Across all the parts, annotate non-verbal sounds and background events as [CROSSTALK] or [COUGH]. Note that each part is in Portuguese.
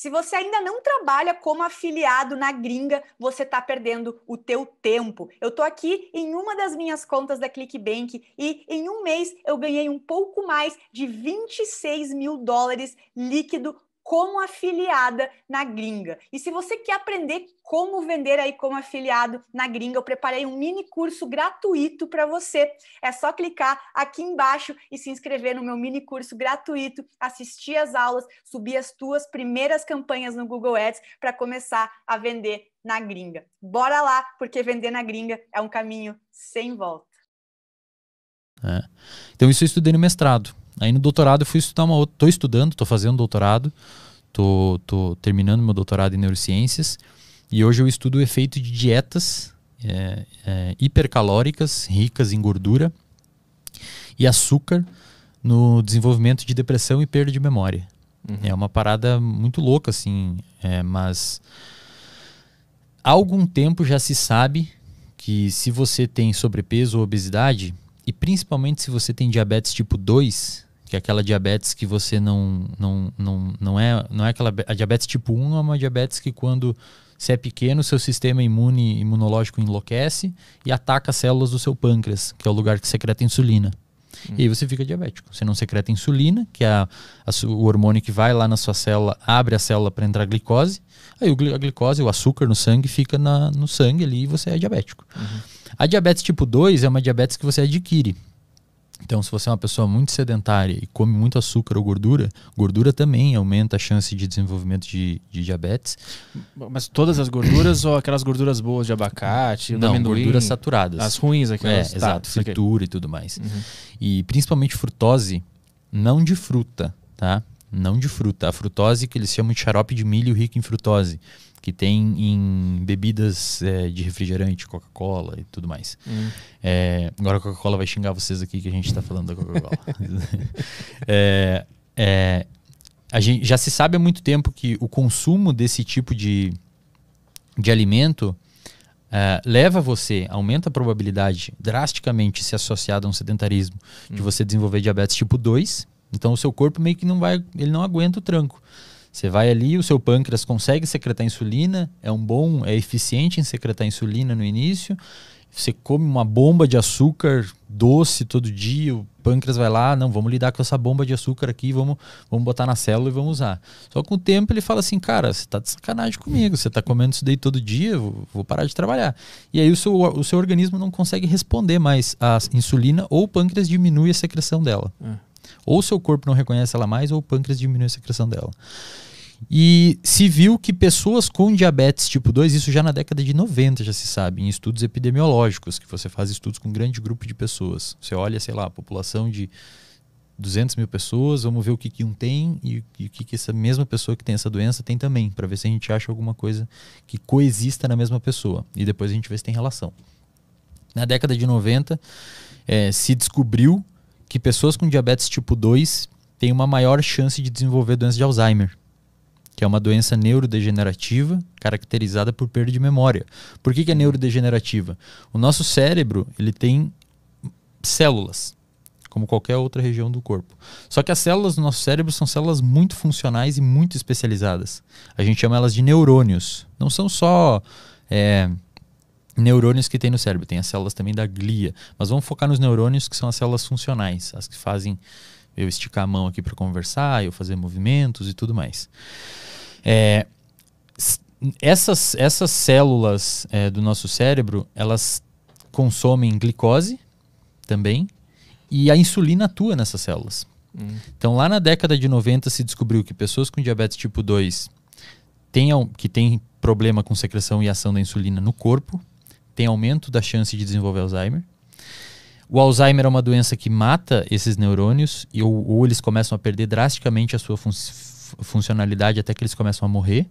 Se você ainda não trabalha como afiliado na gringa, você está perdendo o teu tempo. Eu estou aqui em uma das minhas contas da ClickBank e em um mês eu ganhei um pouco mais de 26 mil dólares líquido como afiliada na gringa. E se você quer aprender como vender aí como afiliado na gringa, eu preparei um mini curso gratuito para você. É só clicar aqui embaixo e se inscrever no meu mini curso gratuito, assistir as aulas, subir as tuas primeiras campanhas no Google Ads para começar a vender na gringa. Bora lá, porque vender na gringa é um caminho sem volta. É. Então isso eu estudei no mestrado. Aí no doutorado eu fui estudar uma outra. Estou estudando, estou fazendo doutorado, estou terminando meu doutorado em neurociências. E hoje eu estudo o efeito de dietas é, é, hipercalóricas, ricas em gordura e açúcar no desenvolvimento de depressão e perda de memória. Uhum. É uma parada muito louca, assim, é, mas há algum tempo já se sabe que se você tem sobrepeso ou obesidade, e principalmente se você tem diabetes tipo 2, que é aquela diabetes que você não não, não, não é não é aquela a diabetes tipo 1 é uma diabetes que quando você é pequeno, seu sistema imune imunológico enlouquece e ataca as células do seu pâncreas, que é o lugar que secreta insulina. Hum. E aí você fica diabético. Você não secreta insulina, que é a, a, o hormônio que vai lá na sua célula, abre a célula para entrar a glicose. Aí a glicose, o açúcar no sangue, fica na, no sangue ali e você é diabético. Uhum. A diabetes tipo 2 é uma diabetes que você adquire. Então, se você é uma pessoa muito sedentária e come muito açúcar ou gordura, gordura também aumenta a chance de desenvolvimento de, de diabetes. Mas todas as gorduras ou aquelas gorduras boas de abacate, Não, amendoim, gorduras saturadas. As ruins, aquelas. É, tá, exato, fritura e tudo mais. Uhum. E principalmente frutose, não de fruta, tá? Não de fruta. A frutose que eles chamam de xarope de milho rico em frutose que tem em bebidas é, de refrigerante, Coca-Cola e tudo mais. Hum. É, agora a Coca-Cola vai xingar vocês aqui que a gente está falando da Coca-Cola. [LAUGHS] é, é, a gente, já se sabe há muito tempo que o consumo desse tipo de, de alimento uh, leva você, aumenta a probabilidade drasticamente se associado a um sedentarismo, hum. de você desenvolver diabetes tipo 2. Então o seu corpo meio que não vai, ele não aguenta o tranco. Você vai ali, o seu pâncreas consegue secretar insulina, é um bom, é eficiente em secretar insulina no início. Você come uma bomba de açúcar doce todo dia, o pâncreas vai lá, não, vamos lidar com essa bomba de açúcar aqui, vamos, vamos botar na célula e vamos usar. Só com o tempo ele fala assim, cara, você tá de sacanagem comigo, você tá comendo isso daí todo dia, vou, vou parar de trabalhar. E aí o seu, o seu organismo não consegue responder mais à insulina ou o pâncreas diminui a secreção dela. É. Ou seu corpo não reconhece ela mais, ou o pâncreas diminui a secreção dela. E se viu que pessoas com diabetes tipo 2, isso já na década de 90 já se sabe, em estudos epidemiológicos, que você faz estudos com um grande grupo de pessoas. Você olha, sei lá, a população de 200 mil pessoas, vamos ver o que, que um tem e, o que, que essa mesma pessoa que tem essa doença tem também, para ver se a gente acha alguma coisa que coexista na mesma pessoa. E depois a gente vê se tem relação. Na década de 90, é, eh, se descobriu que pessoas com diabetes tipo 2 têm uma maior chance de desenvolver doença de Alzheimer, que é uma doença neurodegenerativa caracterizada por perda de memória. Por que, que é neurodegenerativa? O nosso cérebro ele tem células, como qualquer outra região do corpo. Só que as células do nosso cérebro são células muito funcionais e muito especializadas. A gente chama elas de neurônios. Não são só é, neurônios que tem no cérebro. Tem as células também da glia. Mas vamos focar nos neurônios que são as células funcionais, as que fazem eu esticar a mão aqui para conversar, eu fazer movimentos e tudo mais. É, essas, essas células é, do nosso cérebro, elas consomem glicose também e a insulina atua nessas células. Hum. Então, lá na década de 90 se descobriu que pessoas com diabetes tipo 2 tenham, que têm problema com secreção e ação da insulina no corpo, tem aumento da chance de desenvolver Alzheimer. O Alzheimer é uma doença que mata esses neurônios e ou, ou eles começam a perder drasticamente a sua fun funcionalidade até que eles começam a morrer.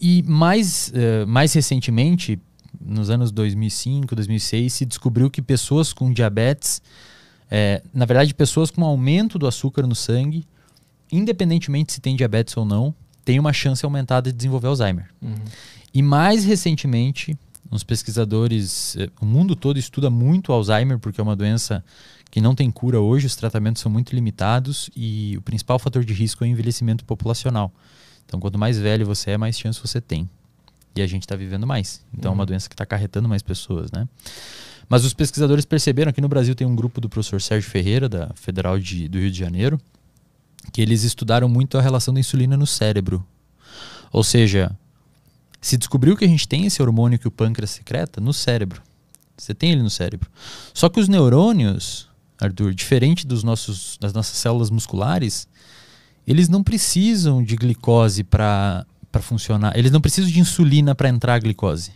E mais, uh, mais recentemente, nos anos 2005, 2006, se descobriu que pessoas com diabetes, é, na verdade, pessoas com aumento do açúcar no sangue, independentemente se tem diabetes ou não, tem uma chance aumentada de desenvolver Alzheimer. Uhum. E mais recentemente, uns pesquisadores, eh, o mundo todo estuda muito Alzheimer porque é uma doença que não tem cura hoje, os tratamentos são muito limitados e o principal fator de risco é o envelhecimento populacional. Então, quanto mais velho você é, mais chance você tem. E a gente está vivendo mais. Então, uhum. é uma uhum. doença que está acarretando mais pessoas, né? Mas os pesquisadores perceberam que no Brasil tem um grupo do professor Sérgio Ferreira, da Federal de, do Rio de Janeiro, que eles estudaram muito a relação da insulina no cérebro. Ou seja, se descobriu que a gente tem esse hormônio que o pâncreas secreta no cérebro. Você tem ele no cérebro. Só que os neurônios, Arthur, diferente dos nossos, das nossas células musculares, eles não precisam de glicose para funcionar. Eles não precisam de insulina para entrar a glicose.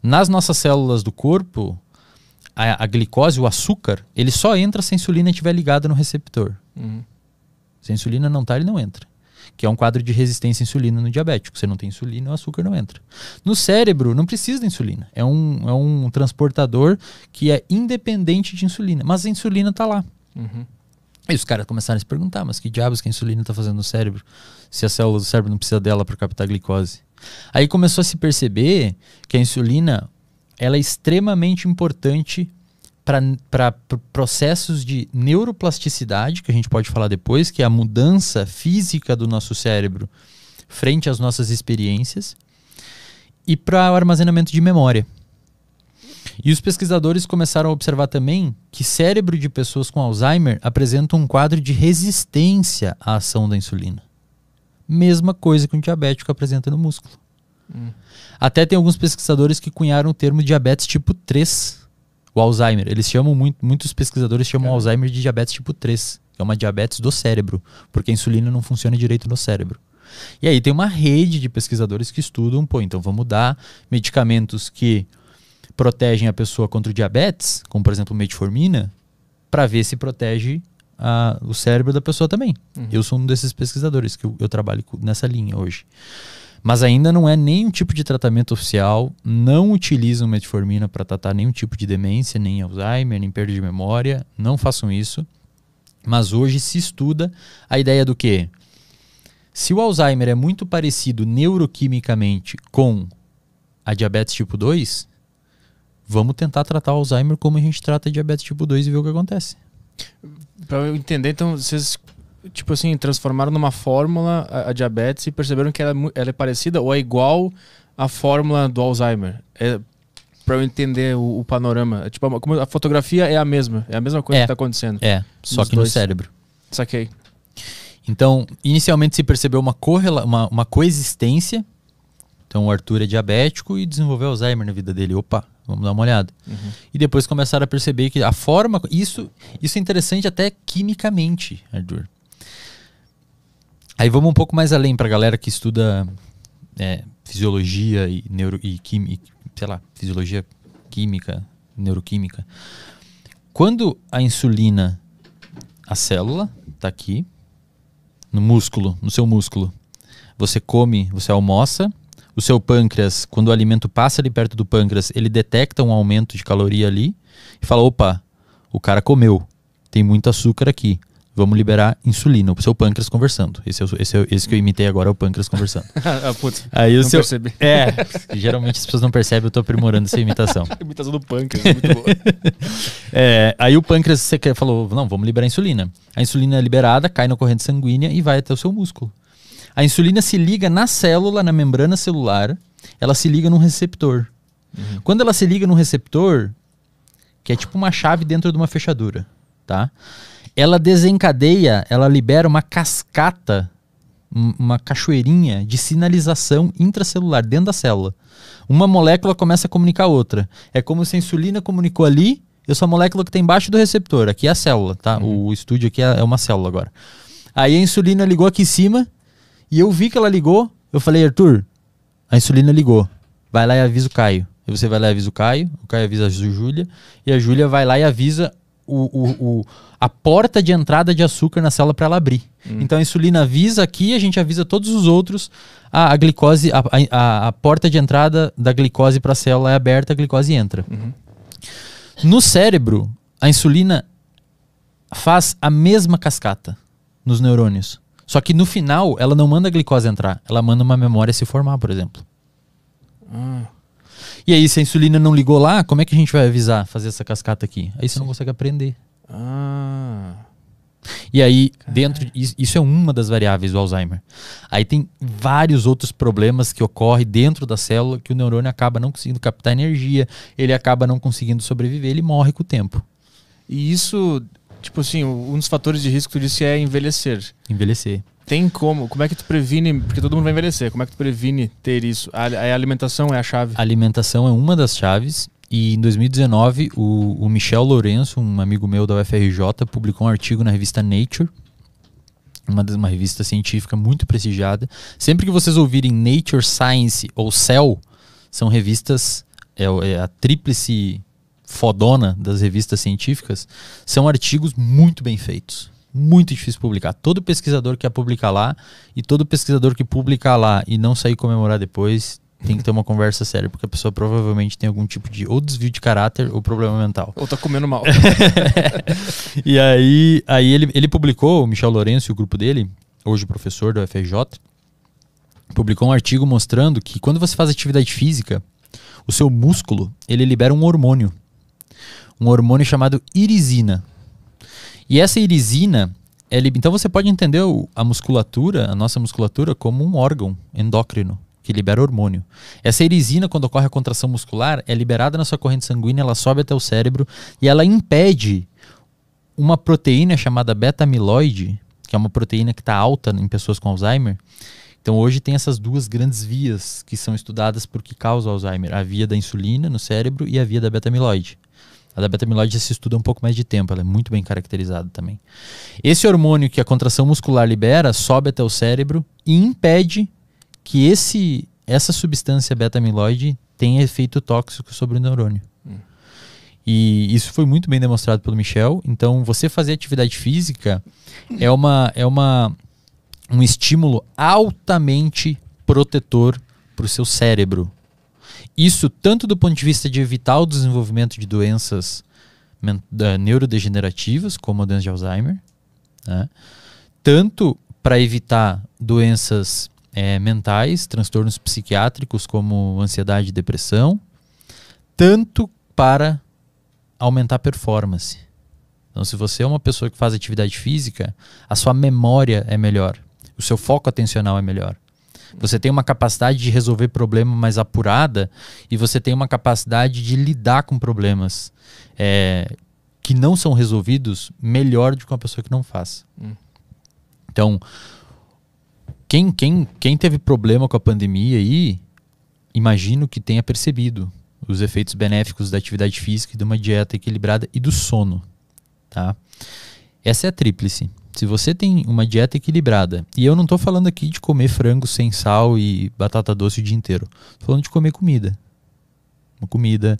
Nas nossas células do corpo, a, a, glicose, o açúcar, ele só entra se a insulina estiver ligada no receptor. Uhum. Se a insulina não está, ele não entra que é um quadro de resistência à insulina no diabético. Você não tem insulina, o açúcar não entra. No cérebro, não precisa de insulina. É um, é um transportador que é independente de insulina, mas a insulina está lá. Uhum. os caras começaram a se perguntar, mas que diabos que a insulina está fazendo no cérebro, se a célula do cérebro não precisa dela para captar glicose? Aí começou a se perceber que a insulina ela é extremamente importante para processos de neuroplasticidade, que a gente pode falar depois, que é a mudança física do nosso cérebro frente às nossas experiências, e para o armazenamento de memória. E os pesquisadores começaram a observar também que cérebro de pessoas com Alzheimer apresenta um quadro de resistência à ação da insulina. Mesma coisa que um diabético apresenta no músculo. Hum. Até tem alguns pesquisadores que cunharam o termo diabetes tipo 3, o Alzheimer, eles chamam muito, muitos pesquisadores chamam Cara. Alzheimer de diabetes tipo 3, que é uma diabetes do cérebro, porque a insulina não funciona direito no cérebro. E aí tem uma rede de pesquisadores que estudam, pô, então vamos dar medicamentos que protegem a pessoa contra o diabetes, como por exemplo metformina, para ver se protege a, o cérebro da pessoa também. Uhum. Eu sou um desses pesquisadores que eu, eu trabalho nessa linha hoje. Mas ainda não é nenhum tipo de tratamento oficial, não utilizam metformina para tratar nenhum tipo de demência, nem Alzheimer, nem perda de memória, não façam isso. Mas hoje se estuda a ideia do que? Se o Alzheimer é muito parecido neuroquimicamente com a diabetes tipo 2, vamos tentar tratar o Alzheimer como a gente trata a diabetes tipo 2 e ver o que acontece. Para eu entender, então, vocês tipo assim, transformaram numa fórmula a, a diabetes e perceberam que ela, é ela, é parecida ou é igual à fórmula do Alzheimer? É, para eu entender o, o panorama. É, tipo, é a, a, fotografia é a mesma, é a mesma coisa é, que tá acontecendo. É, só que dois. no cérebro. Saquei. Então, inicialmente se percebeu uma, correla uma, uma coexistência. Então, o Arthur é diabético e desenvolveu Alzheimer na vida dele. Opa, vamos dar uma olhada. Uhum. E depois começaram a perceber que a forma. Isso, isso é interessante até quimicamente, Arthur. Aí vamos um pouco mais além para a galera que estuda é, fisiologia e neuro e química, sei lá, fisiologia química, neuroquímica. Quando a insulina, a célula está aqui no músculo, no seu músculo, você come, você almoça, o seu pâncreas, quando o alimento passa ali perto do pâncreas, ele detecta um aumento de caloria ali e fala, opa, o cara comeu, tem muito açúcar aqui. Vamos liberar insulina, o seu pâncreas conversando. Esse, é, o, esse, é, esse que eu imitei agora é o pâncreas conversando. [LAUGHS] ah, putz, Aí o seu, percebi. É, geralmente as pessoas não percebem, eu tô aprimorando essa imitação. [LAUGHS] imitação do pâncreas, muito boa. [LAUGHS] é, aí o pâncreas você quer, falou, não, vamos liberar a insulina. A insulina é liberada, cai na corrente sanguínea e vai até o seu músculo. A insulina se liga na célula, na membrana celular, ela se liga num receptor. Uhum. Quando ela se liga num receptor, que é tipo uma chave dentro de uma fechadura, tá? ela desencadeia, ela libera uma cascata, uma cachoeirinha de sinalização intracelular dentro da célula. Uma molécula começa a comunicar a outra. É como se a insulina comunicou ali, eu sou a molécula que tem tá embaixo é do receptor, aqui é a célula, tá? Uhum. O estúdio aqui é, é uma célula agora. Aí a insulina ligou aqui em cima e eu vi que ela ligou, eu falei, Arthur, a insulina ligou. Vai lá e avisa o Caio. E você vai lá e avisa o Caio, o Caio avisa a Júlia, e a Júlia vai lá e avisa o, o, a porta de entrada de açúcar na célula para ela abrir. Hum. Então a insulina avisa aqui, a gente avisa todos os outros. A, a glicose, a, a, a, porta de entrada da glicose para a célula é aberta, a glicose entra. Uhum. No cérebro, a insulina faz a mesma cascata nos neurônios. Só que no final, ela não manda a glicose entrar, ela manda uma memória se formar, por exemplo. Ah. E aí, se a insulina não ligou lá, como é que a gente vai avisar fazer essa cascata aqui? Aí você não consegue aprender. Ah. E aí, dentro. Isso é uma das variáveis do Alzheimer. Aí tem vários outros problemas que ocorrem dentro da célula que o neurônio acaba não conseguindo captar energia, ele acaba não conseguindo sobreviver, ele morre com o tempo. E isso Tipo assim, um dos fatores de risco que tu disse é envelhecer. Envelhecer. Tem como? Como é que tu previne? Porque todo mundo vai envelhecer. Como é que tu previne ter isso? A, a alimentação é a chave. A alimentação é uma das chaves. E em 2019, o, o Michel Lourenço, um amigo meu da UFRJ, publicou um artigo na revista Nature, uma, uma revista científica muito prestigiada. Sempre que vocês ouvirem Nature, Science ou Cell, são revistas, é, é a tríplice fodona das revistas científicas, são artigos muito bem feitos. Muito difícil publicar. Todo pesquisador que publicar lá e todo pesquisador que publica lá e não sair comemorar depois tem que ter uma conversa séria, porque a pessoa provavelmente tem algum tipo de ou desvio de caráter ou problema mental. Ou tá comendo mal. [LAUGHS] e aí, aí ele, ele publicou, o Michel Lourenço e o grupo dele, hoje professor do FJ publicou um artigo mostrando que quando você faz atividade física, o seu músculo, ele libera um hormônio um hormônio chamado irisina. E essa irisina, então você pode entender a musculatura, a nossa musculatura, como um órgão endócrino que libera hormônio. Essa irisina, quando ocorre a contração muscular, é liberada na sua corrente sanguínea, ela sobe até o cérebro e ela impede uma proteína chamada beta-amiloide, que é uma proteína que está alta em pessoas com Alzheimer. Então hoje tem essas duas grandes vias que são estudadas por que causa Alzheimer, a via da insulina no cérebro e a via da beta-amiloide. A da beta-amiloide se estuda um pouco mais de tempo, ela é muito bem caracterizada também. Esse hormônio que a contração muscular libera sobe até o cérebro e impede que esse, essa substância beta-amiloide tenha efeito tóxico sobre o neurônio. E isso foi muito bem demonstrado pelo Michel. Então, você fazer atividade física é, uma, é uma, um estímulo altamente protetor para o seu cérebro, isso tanto do ponto de vista de evitar o desenvolvimento de doenças neurodegenerativas, como a doença de Alzheimer, né? tanto para evitar doenças é, mentais, transtornos psiquiátricos como ansiedade e depressão, tanto para aumentar a performance. Então, se você é uma pessoa que faz atividade física, a sua memória é melhor, o seu foco atencional é melhor. Você tem uma capacidade de resolver problema mais apurada e você tem uma capacidade de lidar com problemas é, que não são resolvidos melhor do que uma pessoa que não faz. Hum. Então, quem, quem, quem teve problema com a pandemia aí, imagino que tenha percebido os efeitos benéficos da atividade física e de uma dieta equilibrada e do sono, tá? Essa é a tríplice. Se você tem uma dieta equilibrada, e eu não estou falando aqui de comer frango sem sal e batata doce o dia inteiro, tô falando de comer comida. Uma comida,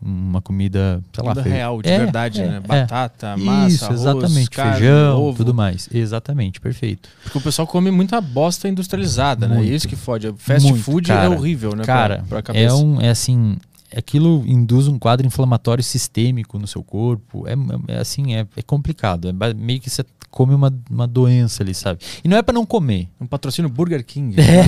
uma comida, sei comida lá, real, de é, verdade, é, né? É. Batata, massa, Isso, arroz, exatamente, carne, feijão, ovo. tudo mais. Exatamente, perfeito. Porque o pessoal come muita bosta industrializada, né? É muito, né? E isso que fode. Fast muito, food é cara, é horrível, né? Cara, pra, pra cabeça. é um, é assim, aquilo induz um quadro inflamatório sistêmico no seu corpo. É, é, é assim, é, é, complicado. É meio que você come uma, uma doença ali, sabe? E não é para não comer. Um patrocínio Burger King. [LAUGHS] É.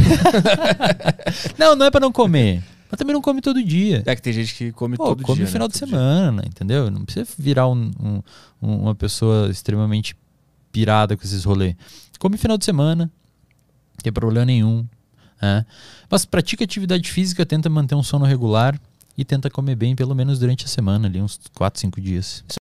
não, não é para não comer. Mas também não come todo dia. É que tem gente que come Pô, todo come dia. Come no final né? de todo semana, dia. entendeu? Não precisa virar um, um, uma pessoa extremamente pirada com esses rolês. Come no final de semana, não tem problema nenhum. É. Mas pratica atividade física, tenta manter um sono regular e tenta comer bem pelo menos durante a semana, ali uns 4, 5 dias.